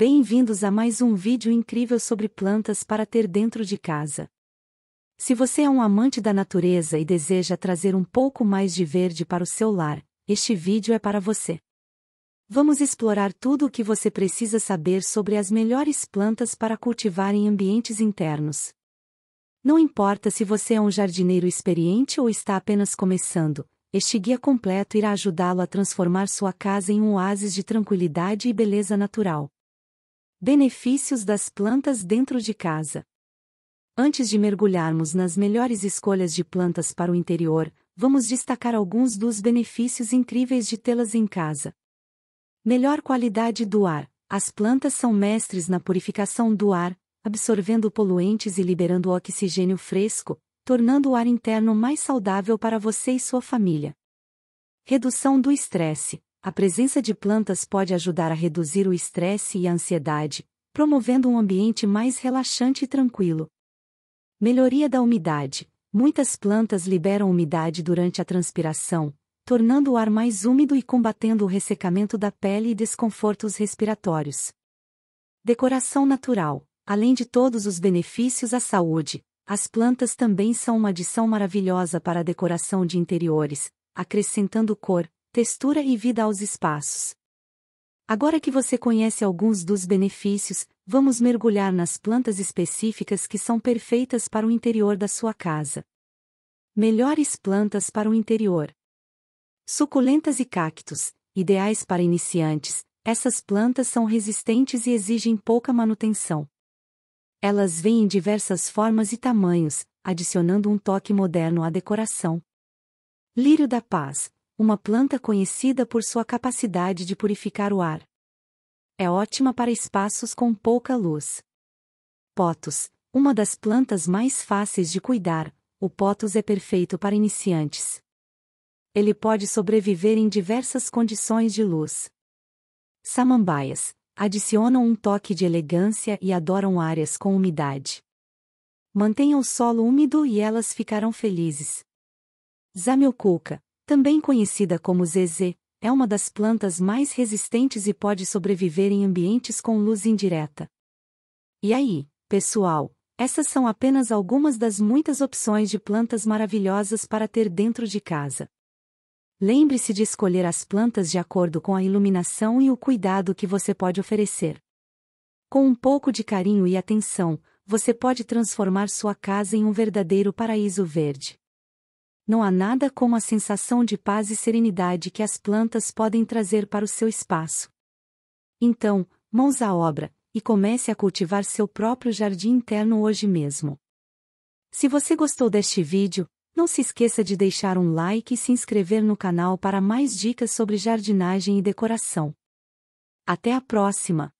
Bem-vindos a mais um vídeo incrível sobre plantas para ter dentro de casa. Se você é um amante da natureza e deseja trazer um pouco mais de verde para o seu lar, este vídeo é para você. Vamos explorar tudo o que você precisa saber sobre as melhores plantas para cultivar em ambientes internos. Não importa se você é um jardineiro experiente ou está apenas começando, este guia completo irá ajudá-lo a transformar sua casa em um oásis de tranquilidade e beleza natural. Benefícios das plantas dentro de casa. Antes de mergulharmos nas melhores escolhas de plantas para o interior, vamos destacar alguns dos benefícios incríveis de tê-las em casa. Melhor qualidade do ar. As plantas são mestres na purificação do ar, absorvendo poluentes e liberando oxigênio fresco, tornando o ar interno mais saudável para você e sua família. Redução do estresse. A presença de plantas pode ajudar a reduzir o estresse e a ansiedade, promovendo um ambiente mais relaxante e tranquilo. Melhoria da umidade. Muitas plantas liberam umidade durante a transpiração, tornando o ar mais úmido e combatendo o ressecamento da pele e desconfortos respiratórios. Decoração natural. Além de todos os benefícios à saúde, as plantas também são uma adição maravilhosa para a decoração de interiores, acrescentando cor, textura e vida aos espaços. Agora que você conhece alguns dos benefícios, vamos mergulhar nas plantas específicas que são perfeitas para o interior da sua casa. Melhores plantas para o interior: suculentas e cactos, ideais para iniciantes, essas plantas são resistentes e exigem pouca manutenção. Elas vêm em diversas formas e tamanhos, adicionando um toque moderno à decoração. Lírio da Paz, uma planta conhecida por sua capacidade de purificar o ar. É ótima para espaços com pouca luz. Potos, uma das plantas mais fáceis de cuidar, o potos é perfeito para iniciantes. Ele pode sobreviver em diversas condições de luz. Samambaias adicionam um toque de elegância e adoram áreas com umidade. Mantenha o solo úmido e elas ficarão felizes. Zamioculca também conhecida como ZZ, é uma das plantas mais resistentes e pode sobreviver em ambientes com luz indireta. E aí, pessoal, essas são apenas algumas das muitas opções de plantas maravilhosas para ter dentro de casa. Lembre-se de escolher as plantas de acordo com a iluminação e o cuidado que você pode oferecer. Com um pouco de carinho e atenção, você pode transformar sua casa em um verdadeiro paraíso verde não há nada como a sensação de paz e serenidade que as plantas podem trazer para o seu espaço. Então, mãos à obra, e comece a cultivar seu próprio jardim interno hoje mesmo. Se você gostou deste vídeo, não se esqueça de deixar um like e se inscrever no canal para mais dicas sobre jardinagem e decoração. Até a próxima!